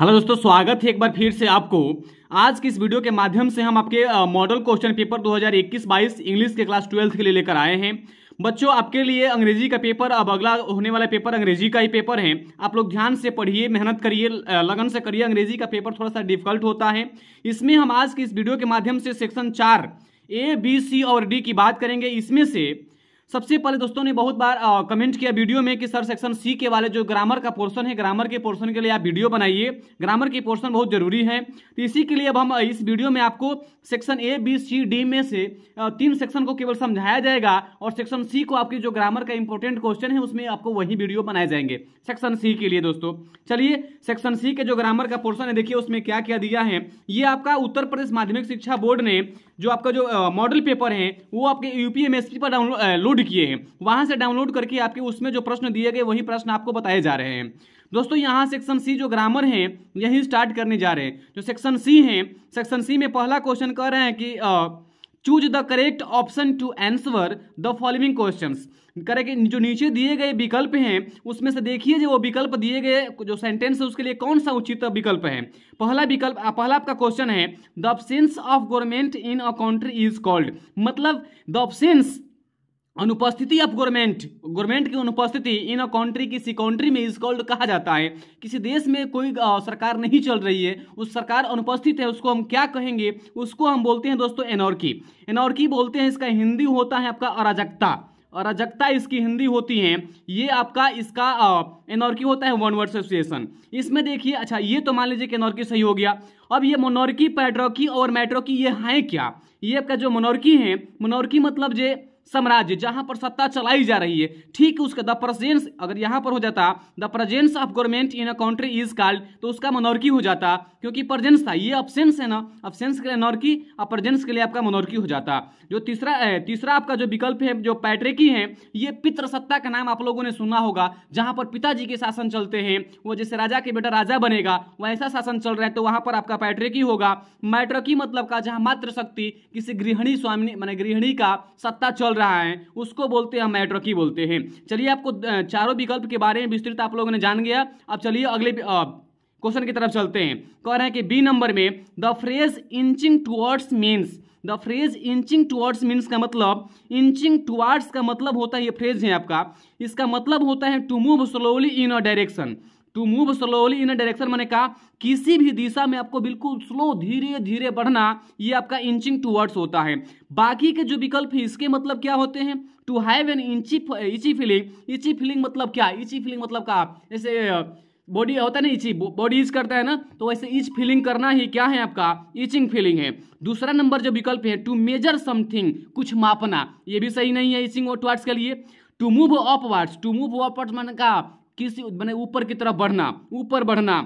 hello दोस्तों स्वागत है एक बार फिर से आपको आज की इस वीडियो के माध्यम से हम आपके मॉडल क्वेश्चन पेपर 2021-22 इंग्लिश के क्लास ट्वेल्थ के लिए लेकर आए हैं बच्चों आपके लिए अंग्रेजी का पेपर अब अगला होने वाला पेपर अंग्रेजी का ही पेपर है आप लोग ध्यान से पढ़िए मेहनत करिए लगन से करिए अंग्रेजी का पेपर थोड़ा सा डिफिकल्ट होता है इसमें हम आज की इस वीडियो के माध्यम से सेक्शन चार ए बी सी और डी की बात करेंगे इसमें से सबसे पहले दोस्तों ने बहुत बार आ, कमेंट किया वीडियो में कि सर सेक्शन सी के वाले जो ग्रामर का पोर्सन है ग्रामर के पोर्सन के लिए आप वीडियो बनाइए ग्रामर के पोर्सन बहुत जरूरी है तो इसी के लिए अब हम इस वीडियो में आपको section A B C D में से तीन सेक्शन को केवल समझाया जाएगा और सेक्शन सी को आपकी जो ग्रामर का इंपॉर्टेंट क्वेश्चन है उसमें आपको वही वीडियो बनाए जाएंगे सेक्शन सी के लिए दोस्तों चलिए सेक्शन सी के जो ग्रामर का पोर्सन है देखिए उसमें क्या क्या दिया है ये आपका उत्तर प्रदेश माध्यमिक शिक्षा बोर्ड ने जो आपका जो मॉडल पेपर है वो आपके यू पी पर डाउनलोड किए हैं वहाँ से डाउनलोड करके आपके उसमें जो प्रश्न दिए गए वही प्रश्न आपको बताए जा रहे हैं दोस्तों यहाँ सेक्शन सी जो ग्रामर है यही स्टार्ट करने जा रहे हैं जो सेक्शन सी है सेक्शन सी में पहला क्वेश्चन कह रहे हैं कि choose the correct option to answer the following question correct जो नीचे दिए गए विकल्प हैं उसमें से देखिए जो वो विकल्प दिए गए जो सेंटेंस है उसके लिए कौन सा उचित विकल्प है पहला विकल्प पहला आपका क्वेश्चन है the absence of government in a country is called मतलब द ऑब्सेंस अनुपस्थिति ऑफ गवर्नमेंट गवर्नमेंट की अनुपस्थिति इन अ कंट्री किसी कंट्री में इज कॉल्ड कहा जाता है किसी देश में कोई सरकार नहीं चल रही है उस सरकार अनुपस्थित है उसको हम क्या कहेंगे उसको हम बोलते हैं दोस्तों एनॉर्की एनॉर्की बोलते हैं इसका हिंदी होता है आपका अराजकता अराजकता इसकी हिंदी होती है ये आपका इसका एनॉर्की होता है वन वर्ड एसोसिएशन इसमें देखिए अच्छा ये तो मान लीजिए कि एनॉर्की सही हो गया अब ये मोनॉर्की पैड्रोकी और मेट्रोकी ये हैं क्या ये आपका जो मोनॉर्की है मोनॉर्की मतलब जो साम्राज्य जहां पर सत्ता चलाई जा रही है ठीक उसका द प्रजेंस अगर यहां पर हो जाता the presence of government in a country is called तो उसका मनोरकी हो जाता क्योंकि प्रजेंस था ये अपसेंस है ना अपसेंस के लिए नॉर्की और प्रजेंस के लिए आपका मनोरकी हो जाता जो तीसरा है तीसरा आपका जो विकल्प है जो पैट्रिकी है ये पितृसत्ता का नाम आप लोगों ने सुना होगा जहां पर पिताजी के शासन चलते हैं वो जैसे राजा के बेटा राजा बनेगा वैसा शासन चल रहा है तो वहां पर आपका पैट्रिकी होगा मैट्रकी मतलब का जहां मातृशक्ति किसी गृहिणी स्वामी मैंने गृहिणी का सत्ता चल रहा है उसको बोलते हैं मैट्रकी बोलते हैं चलिए आपको चारों विकल्प के बारे में विस्तृत आप लोगों ने जान गया अब चलिए अगले क्वेश्चन की तरफ चलते हैं कह रहे हैं कि बी नंबर में the phrase inching towards means the phrase inching towards means का मतलब इंचिंग टुवर्ड्स का मतलब होता है ये फ्रेज है आपका इसका मतलब होता है to move slowly in a direction to move slowly in direction मैंने कहा किसी भी दिशा में आपको बिल्कुल स्लो धीरे धीरे बढ़ना ये आपका इंचिंग टूवर्ड्स होता है बाकी के जो विकल्प है इसके मतलब क्या होते हैं टू हैव एन इंची इंची फीलिंग इंची फीलिंग मतलब क्या इंची फीलिंग मतलब क्या ऐसे बॉडी होता है ना इची बॉडी इच करता है ना तो वैसे इच फीलिंग करना ही क्या है आपका इचिंग फीलिंग है दूसरा नंबर जो विकल्प है टू मेजर समथिंग कुछ मापना ये भी सही नहीं है इचिंग और टुवर्ड्स के लिए to move upwards to move upwards मैंने कहा किसी मैंने ऊपर की तरफ बढ़ना ऊपर बढ़ना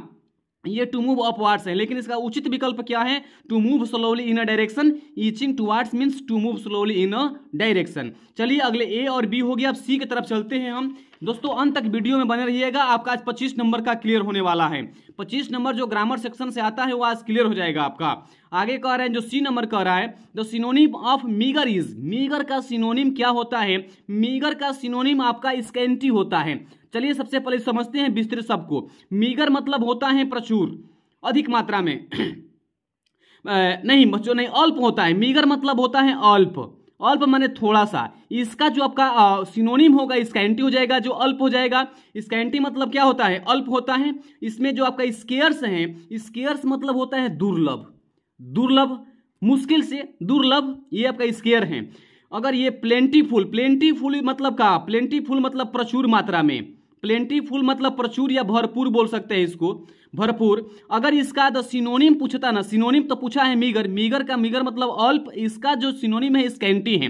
ये टू मूव अपवार्ड्स है लेकिन इसका उचित विकल्प क्या है to move slowly in a direction inching towards means to move slowly in a direction चलिए अगले ए और बी हो गया अब सी की तरफ चलते हैं हम दोस्तों अंत तक वीडियो में बने रहिएगा आपका आज 25 नंबर का क्लियर होने वाला है 25 नंबर जो ग्रामर सेक्शन से आता है वो आज क्लियर हो जाएगा आपका आगे कह रहे हैं जो सी नंबर कह रहा है the synonym of meagre is meagre का सिनोनिम क्या होता है मीगर का सिनोनिम आपका स्केंटी होता है चलिए सबसे पहले समझते हैं विस्तृत शब्द को मीगर मतलब होता है प्रचुर अधिक मात्रा में नहीं बच्चों नहीं अल्प होता है मीगर मतलब होता है अल्प अल्प माने थोड़ा सा इसका जो आपका सिनोनिम होगा इसका एंटी हो जाएगा जो अल्प हो जाएगा इसका एंटी मतलब क्या होता है अल्प होता है इसमें जो आपका स्केयर्स है स्केयर्स मतलब होता है दुर्लभ दुर्लभ मुश्किल से दुर्लभ ये आपका स्केयर है अगर ये प्लेंटीफुल प्लेंटीफुल मतलब का प्लेंटीफुल मतलब प्रचुर मात्रा में प्लेंटीफुल मतलब प्रचुर या भरपूर बोल सकते हैं इसको भरपूर अगर इसका द सिनोनिम पूछता ना सिनोनिम तो पूछा है मीगर मीगर का मीगर मतलब अल्प इसका जो सिनोनिम है स्कैंटी है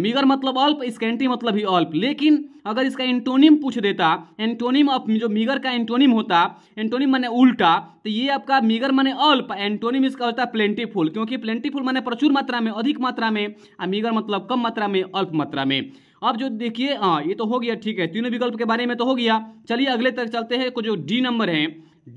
मीगर मतलब अल्प स्कैंटी मतलब ही अल्प लेकिन अगर इसका एंटोनिम पूछ देता एंटोनिम ऑफ जो मीगर का एंटोनिम होता एंटोनिम माने उल्टा तो ये आपका मीगर माने अल्प एंटोनिम इसका होता है प्लेंटीफुल क्योंकि प्लेंटीफुल माने प्रचुर मात्रा में अधिक मात्रा में और मीगर मतलब कम मात्रा में अल्प मात्रा में अब जो देखिए हाँ ये तो हो गया ठीक है तीनों विकल्प के बारे में तो हो गया चलिए अगले तक चलते हैं जो डी नंबर है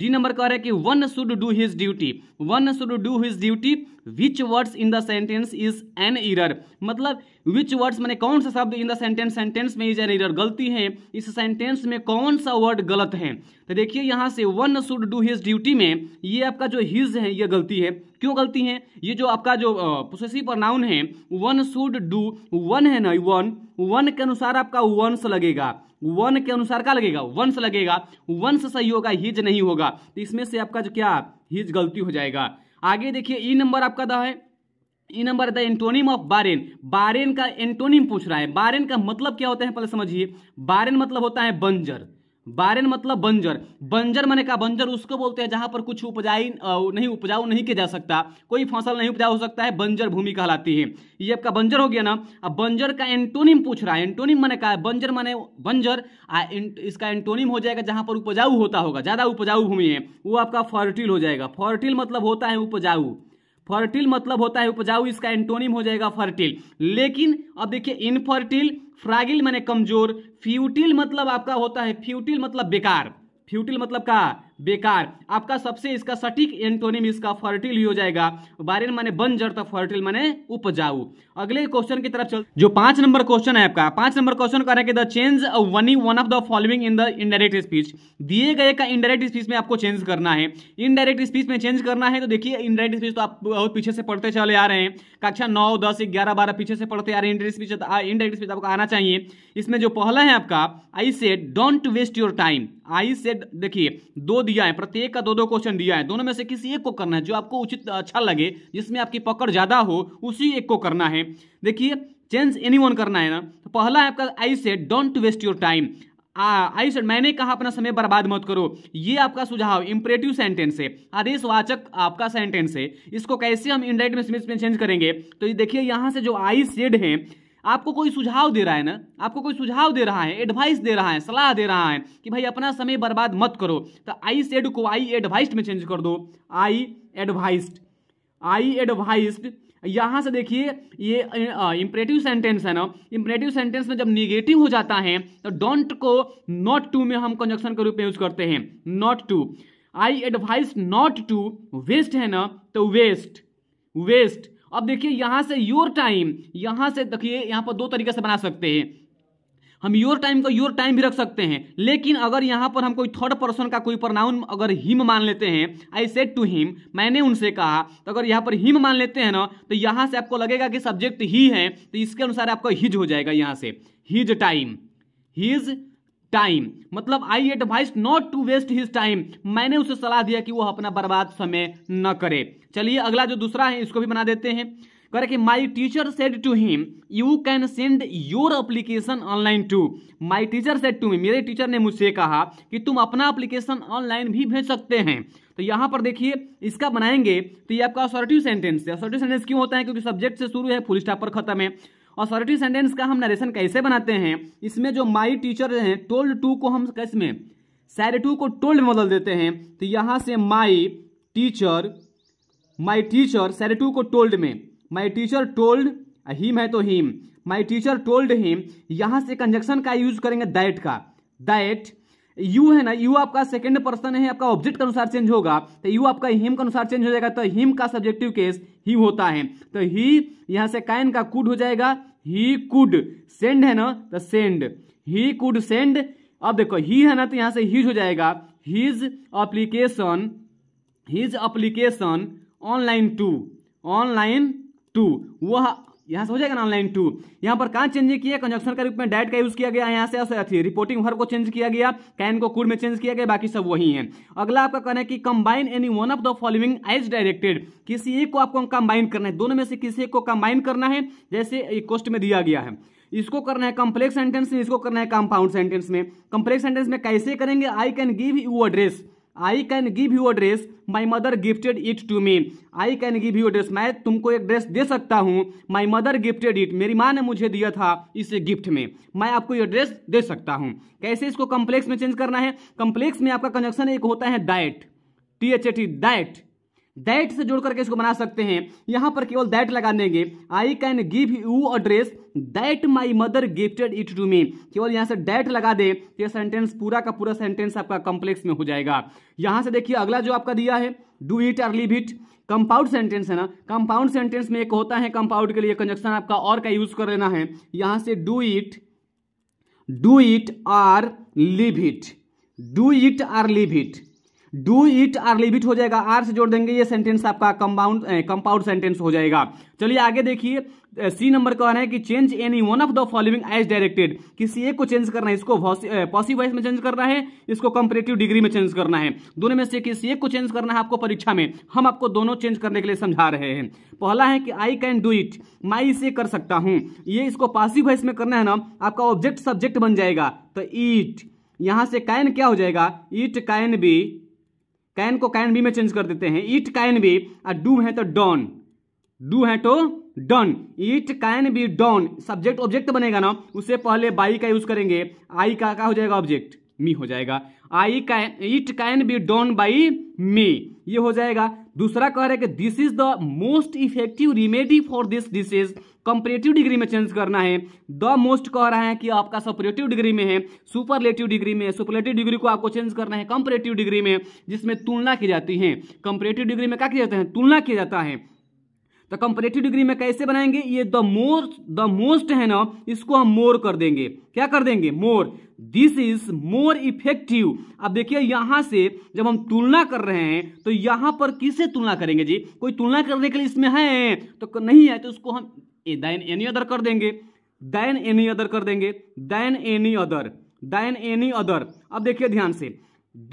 डी नंबर कह रहे हैं कि one should do his duty one should do his duty which words in the sentence is an error मतलब विच वर्ड्स मैंने कौन सा शब्द इन द सेंटेंस सेंटेंस में इज एन इरर गलती है इस सेंटेंस में कौन सा वर्ड गलत है तो देखिए यहाँ से one should do his duty में ये आपका जो हिज है ये गलती है क्यों गलती है ये जो आपका जो प्रोसेसिव नाउन है वन शुड डू वन है ना वन वन के अनुसार आपका वंस लगेगा वन के अनुसार क्या लगेगा वंस लगेगा वंस सही होगा हिज नहीं होगा तो इसमें से आपका जो क्या हिज गलती हो जाएगा आगे देखिए ई e नंबर आपका दा है E number the antonym of barren barren का एंटोनिम पूछ रहा है बारेन का मतलब क्या होता है पहले समझिए बारेन मतलब होता है बंजर बारेन मतलब बंजर बंजर मैंने कहा बंजर उसको बोलते हैं जहां पर कुछ उपजाई नहीं उपजाऊ नहीं किया जा सकता कोई फसल नहीं उपजाऊ हो सकता है बंजर भूमि कहलाती है ये आपका बंजर हो गया ना अब बंजर का एंटोनिम पूछ रहा है एंटोनिम मैंने कहा बंजर मैंने बंजर आ, इन, इसका एंटोनिम हो जाएगा जहां पर उपजाऊ होता होगा ज्यादा उपजाऊ भूमि है वो आपका फर्टिल हो जाएगा फर्टिल मतलब होता है उपजाऊ फर्टिल मतलब होता है उपजाऊ इसका एंटोनिम हो जाएगा फर्टिल लेकिन अब देखिए इनफर्टिल फ्रागिल मैंने कमजोर फ्यूटिल मतलब आपका होता है फ्यूटिल मतलब बेकार फ्यूटिल मतलब का बेकार आपका सबसे इसका सटीक एंटोनिम इसका फर्टिल ही हो जाएगा बारिन माने बंजर तो फर्टिल माने उपजाऊ अगले क्वेश्चन की तरफ चल जो पांच नंबर क्वेश्चन है आपका पांच नंबर क्वेश्चन कह रहा है कि the change one one of the following in the indirect speech दिए गए का इनडायरेक्ट स्पीच में आपको चेंज करना है इनडायरेक्ट स्पीच में चेंज करना है तो देखिए इनडायरेक्ट स्पीच तो आप बहुत पीछे से पढ़ते चले आ रहे हैं कक्षा नौ दस ग्यारह बारह पीछे से पढ़ते आ रहे हैं इनडायरेक्ट स्पीच इनडायरेक्ट स्पीच आपको आना चाहिए इसमें जो पहला है आपका I say don't waste your time I say देखिए दो दिया है प्रत्येक का दो दो क्वेश्चन दिया है दोनों में से किसी एक को करना है जो आपको उचित अच्छा लगे जिसमें आपकी पकड़ ज़्यादा हो उसी एक को करना है देखिए चेंज एनी करना है ना तो पहला है आपका I say don't waste your time I sir मैंने कहा अपना समय बर्बाद मत करो ये आपका सुझाव इंपरेटिव सेंटेंस है आदेशवाचक आपका सेंटेंस है इसको कैसे हम इंडाइट में चेंज करेंगे तो ये देखिए यहाँ से जो आई सेड है आपको कोई सुझाव दे रहा है ना आपको कोई सुझाव दे रहा है एडवाइस दे रहा है सलाह दे रहा है कि भाई अपना समय बर्बाद मत करो तो आई सेड को आई एडवाइस्ड में चेंज कर दो आई एडवाइस्ड आई एडवाइस्ड यहाँ से देखिए ये इम्परेटिव सेंटेंस है ना इम्परेटिव सेंटेंस में जब निगेटिव हो जाता है तो डोंट को नॉट टू में हम कंजक्शन के रूप में यूज करते हैं not to I advise not to waste है ना तो वेस्ट वेस्ट अब देखिए यहां से योर टाइम यहां से देखिए यहां पर दो तरीके से बना सकते हैं हम योर टाइम को योर टाइम भी रख सकते हैं लेकिन अगर यहाँ पर हम कोई थर्ड पर्सन का कोई प्रनाउन अगर हिम मान लेते हैं आई सेड टू हिम मैंने उनसे कहा तो अगर यहाँ पर हिम मान लेते हैं ना तो यहाँ से आपको लगेगा कि सब्जेक्ट ही है तो इसके अनुसार आपका हिज हो जाएगा यहाँ से हिज टाइम हिज टाइम मतलब I advise not to waste his time मैंने उसे सलाह दिया कि वह अपना बर्बाद समय न करे चलिए अगला जो दूसरा है इसको भी बना देते हैं करे कि my teacher said to him you can send your application online to my teacher said to me मेरे टीचर ने मुझसे कहा कि तुम अपना अप्लीकेशन ऑनलाइन भी भेज सकते हैं तो यहां पर देखिए इसका बनाएंगे तो ये आपका असॉर्टिव सेंटेंस है असॉर्टिव सेंटेंस क्यों होता है क्योंकि सब्जेक्ट से शुरू है फुल स्टॉप पर खत्म है ऑथोरिटी सेंटेंस का हम नरेशन कैसे बनाते हैं इसमें जो माई टीचर हैं टोल्ड टू को हम कैसे में सैड टू को टोल्ड में बदल देते हैं तो यहाँ से my teacher my teacher said to को टोल्ड में माई टीचर टोल्ड हिम है तो him my teacher told him यहाँ से कंजक्शन का यूज करेंगे दैट का दैट यू है ना यू आपका सेकेंड पर्सन है आपका ऑब्जेक्ट के अनुसार चेंज होगा तो यू आपका हिम के अनुसार चेंज हो जाएगा तो हिम का सब्जेक्टिव केस ही होता है तो ही यहां से कैन का कूड हो जाएगा ही कुड सेंड है ना तो सेंड ही कुड सेंड अब देखो ही है ना तो यहां से हीज हो जाएगा his application his application online to online to वह यहाँ से हो जाएगा ना ऑनलाइन टू यहाँ पर कहाँ चेंज किया कंजक्शन के रूप में डायट का यूज किया गया यहाँ से अथी रिपोर्टिंग वर्ग को चेंज किया गया कैन को कूड में चेंज किया गया बाकी सब वही है अगला आपका कहना है कि combine any one of the following as directed किसी एक को आपको कंबाइन करना है दोनों में से किसी एक को कंबाइन करना है जैसे कोस्ट में दिया गया है इसको करना है कॉम्प्लेक्स सेंटेंस में इसको करना है कंपाउंड सेंटेंस में कॉम्प्लेक्स सेंटेंस में कैसे करेंगे I can give you a dress I can give you a dress my mother gifted it to me I can give you a dress मैं तुमको एक ड्रेस दे सकता हूँ माई मदर गिफ्टेड इट मेरी माँ ने मुझे दिया था इसे गिफ्ट में मैं आपको ये ड्रेस दे सकता हूँ कैसे इसको कम्प्लेक्स में चेंज करना है कम्प्लेक्स में आपका कनेक्शन एक होता है that T H A T that that से जोड़ करके इसको बना सकते हैं यहां पर केवल दैट लगा देंगे I can give you a dress that my mother gifted it to me केवल यहां से डैट लगा दे तो यह सेंटेंस पूरा का पूरा सेंटेंस आपका कॉम्प्लेक्स में हो जाएगा यहां से देखिए अगला जो आपका दिया है do it or leave it compound sentence है ना कंपाउंड सेंटेंस में एक होता है कंपाउंड के लिए कंजक्शन आपका और का यूज कर लेना है यहां से do it do it or leave it do it or leave it do it or leave it हो जाएगा आर से जोड़ देंगे ये सेंटेंस आपका कंपाउंड कंपाउंड सेंटेंस हो जाएगा चलिए आगे देखिए सी नंबर रहे हैं कि change any one of the following as directed किसी एक को चेंज करना है इसको पॉसिव वाइज में चेंज करना है इसको कंपरेटिव डिग्री में चेंज करना है दोनों में से किसी एक को चेंज करना है आपको परीक्षा में हम आपको दोनों चेंज करने के लिए समझा रहे हैं पहला है कि आई कैन डू इट मैं इसे कर सकता हूं ये इसको पॉसिव वाइस में करना है ना आपका ऑब्जेक्ट सब्जेक्ट बन जाएगा तो ईट यहां से कैन क्या हो जाएगा इट कैन बी कैन को कैन बी में चेंज कर देते हैं इट कैन बी और डू है तो डॉन डू है तो done it can be done subject object बनेगा ना उससे पहले बाई का यूज करेंगे आई का क्या हो जाएगा ऑब्जेक्ट मी हो जाएगा I can it can be done by me ये हो जाएगा दूसरा कह रहे कि this is the most effective remedy for this disease comparative degree में चेंज करना है द मोस्ट कह रहा है कि आपका सपरेटिव डिग्री में है सुपरलेटिव डिग्री में सुपरलेटिव डिग्री को आपको चेंज करना है कंपरेटिव डिग्री में जिसमें तुलना की जाती है कंपरेटिव डिग्री में क्या किया जाता है तुलना किया जाता है तो कंपरेटिव डिग्री में कैसे बनाएंगे ये द मोस्ट द मोस्ट है ना इसको हम मोर कर देंगे क्या कर देंगे more this is more effective अब देखिए यहां से जब हम तुलना कर रहे हैं तो यहां पर किसे तुलना करेंगे जी कोई तुलना करने के लिए इसमें है तो नहीं है तो उसको हम दैन एनी अदर कर देंगे दैन एनी अदर कर देंगे than any other than any other अब देखिए ध्यान से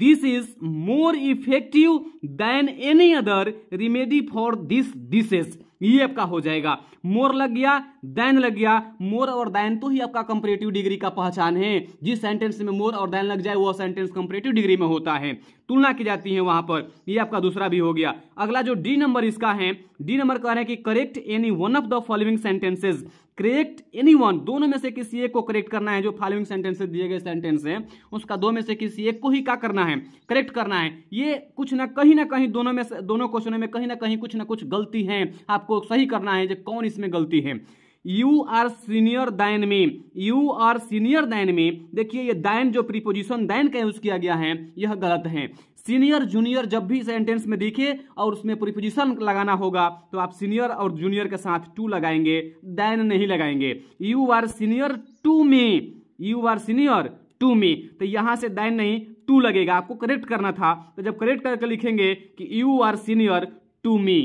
this is more effective than any other remedy for this disease ये आपका हो जाएगा मोर लग गया दैन लग गया मोर और दैन तो ही आपका कंपरेटिव डिग्री का पहचान है जिस सेंटेंस में मोर और दैन लग जाए वो सेंटेंस कंपरेटिव डिग्री में होता है तुलना की जाती है वहां पर ये आपका दूसरा भी हो गया अगला जो डी नंबर इसका है डी नंबर कह रहे हैं कि correct any one of the following sentences correct any one दोनों में से किसी एक को करेक्ट करना है जो फॉलोइंग सेंटेंसेज दिए गए सेंटेंस है उसका दो में से किसी एक को ही क्या करना है करेक्ट करना है ये कुछ ना कहीं ना कहीं दोनों में से दोनों क्वेश्चनों में कहीं ना कहीं कुछ ना कुछ गलती है आपको सही करना है जो कौन इसमें गलती है यू आर सीनियर दैन में यू आर सीनियर दैन में देखिए ये दैन जो प्रीपोजिशन दैन का यूज किया गया है यह गलत है सीनियर जूनियर जब भी सेंटेंस में दिखे और उसमें प्रीपोजिशन लगाना होगा तो आप सीनियर और जूनियर के साथ टू लगाएंगे दैन नहीं लगाएंगे यू आर सीनियर टू में यू आर सीनियर टू में तो यहाँ से दैन नहीं टू लगेगा आपको करेक्ट करना था तो जब करेक्ट करके लिखेंगे कि you are senior to me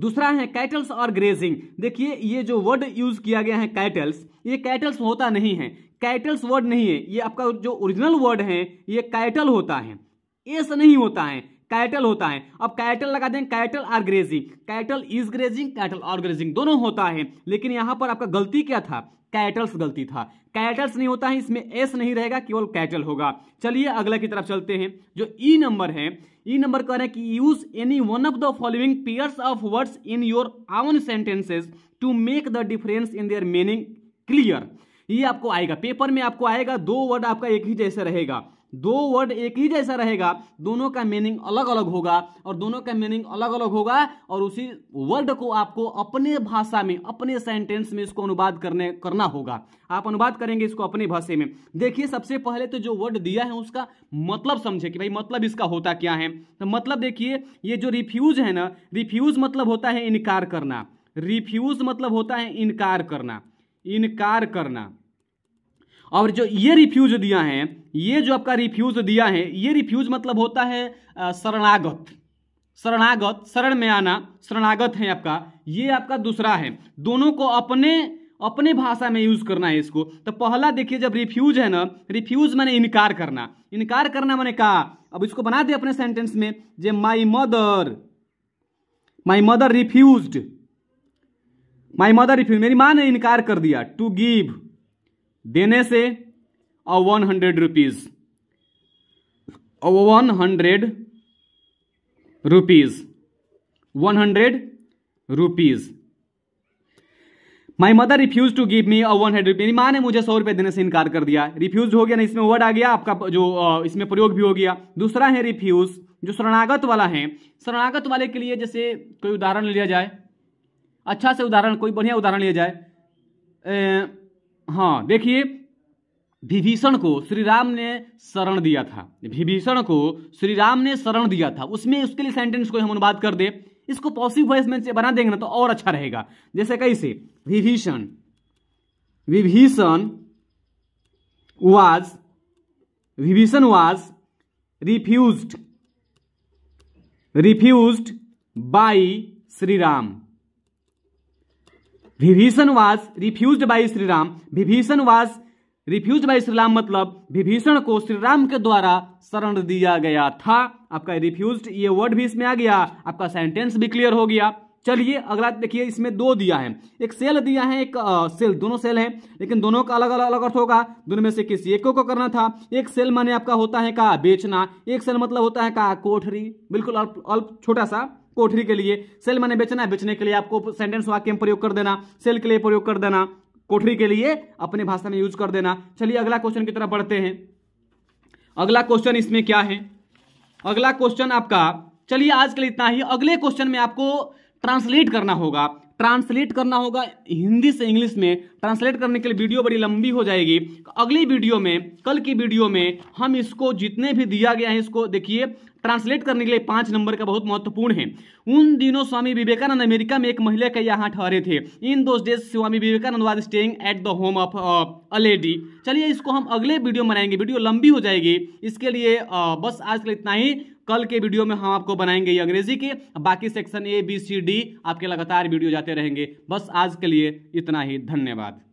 दूसरा है कैटल्स और ग्रेजिंग देखिए ये जो वर्ड यूज किया गया है कैटल्स ये कैटल्स होता नहीं है कैटल्स वर्ड नहीं है ये आपका जो ओरिजिनल वर्ड है ये कैटल होता है एस नहीं होता है कैटल होता है अब कैटल लगा दें cattle are grazing cattle is grazing cattle और ग्रेजिंग दोनों होता है लेकिन यहाँ पर आपका गलती क्या था कैटल्स गलती था कैटल्स नहीं होता है इसमें एस नहीं रहेगा केवल कैटल होगा चलिए अगला की तरफ चलते हैं जो ई e नंबर है ई e नंबर कह रहे हैं कि use any one of the following pairs of words in your own sentences to make the difference in their meaning clear ये आपको आएगा पेपर में आपको आएगा दो वर्ड आपका एक ही जैसे रहेगा दो वर्ड एक ही जैसा रहेगा दोनों का मीनिंग अलग अलग होगा और दोनों का मीनिंग अलग अलग होगा और उसी वर्ड को आपको अपने भाषा में अपने सेंटेंस में इसको अनुवाद करने करना होगा आप अनुवाद करेंगे इसको अपने भाषा में देखिए सबसे पहले तो जो वर्ड दिया है उसका मतलब समझे कि भाई मतलब इसका होता क्या है तो मतलब देखिए ये जो रिफ्यूज है ना रिफ्यूज मतलब होता है इनकार करना रिफ्यूज मतलब होता है इनकार करना इनकार करना और जो ये रिफ्यूज दिया है ये जो आपका रिफ्यूज दिया है ये रिफ्यूज मतलब होता है शरणागत शरणागत शरण में आना शरणागत है आपका ये आपका दूसरा है दोनों को अपने अपने भाषा में यूज करना है इसको तो पहला देखिए जब रिफ्यूज है ना रिफ्यूज मैंने इनकार करना इनकार करना मैंने कहा अब इसको बना दिया अपने सेंटेंस में J my mother my mother refuse my mother refuse मेरी माँ ने इनकार कर दिया टू गिव देने से और one hundred rupees one hundred rupees one hundred rupees my mother refuse to give me a one hundred rupees माँ ने मुझे सौ रुपये देने से इनकार कर दिया रिफ्यूज हो गया ना इसमें वर्ड आ गया आपका जो इसमें प्रयोग भी हो गया दूसरा है रिफ्यूज जो शरणागत वाला है शरणागत वाले के लिए जैसे कोई उदाहरण लिया जाए अच्छा से उदाहरण कोई बढ़िया उदाहरण लिया जाए ए, हाँ देखिए विभीषण को श्री राम ने शरण दिया था विभीषण को श्री राम ने शरण दिया था उसमें उसके लिए सेंटेंस को हम अनुवाद कर दे इसको पॉसिव वॉइस में बना देंगे ना तो और अच्छा रहेगा जैसे कैसे Vibhishan Vibhishan was Vibhishan was refuge refuge by Shri Ram Vibhishan was refuge by Shri Ram Vibhishan was refuge by Shri Ram मतलब विभीषण को श्री राम के द्वारा शरण दिया गया था आपका रिफ्यूज ये वर्ड भी इसमें आ गया आपका सेंटेंस भी क्लियर हो गया चलिए अगला देखिए इसमें दो दिया है एक सेल दिया है एक आ, सेल दोनों सेल हैं लेकिन दोनों का अलग अलग अलग अर्थ होगा दोनों में से किसी एक को करना था एक सेल माने आपका होता है का बेचना एक सेल मतलब होता है का कोठरी बिल्कुल अल्प अल्प छोटा सा कोठरी के लिए सेल माने बेचना है बेचने के लिए आपको सेंटेंस वाक्य में प्रयोग कर देना सेल के लिए प्रयोग कर देना कोठरी के लिए अपने भाषा में यूज कर देना चलिए अगला क्वेश्चन की तरफ बढ़ते हैं अगला क्वेश्चन इसमें क्या है अगला क्वेश्चन आपका चलिए आज के लिए इतना ही अगले क्वेश्चन में आपको ट्रांसलेट करना होगा ट्रांसलेट करना होगा हिंदी से इंग्लिश में ट्रांसलेट करने के लिए वीडियो बड़ी लंबी हो जाएगी अगली वीडियो में कल की वीडियो में हम इसको जितने भी दिया गया है इसको देखिए ट्रांसलेट करने के लिए पांच नंबर का बहुत महत्वपूर्ण है उन दिनों स्वामी विवेकानंद अमेरिका में एक महिला के यहाँ ठहरे थे in those days Swami Vivekanand was staying at the home of a lady चलिए इसको हम अगले वीडियो बनाएंगे वीडियो लंबी हो जाएगी इसके लिए uh, बस आज के लिए इतना ही कल के वीडियो में हम आपको बनाएंगे ये अंग्रेजी के बाकी section A B C D आपके लगातार वीडियो जाते रहेंगे बस आज के लिए इतना ही धन्यवाद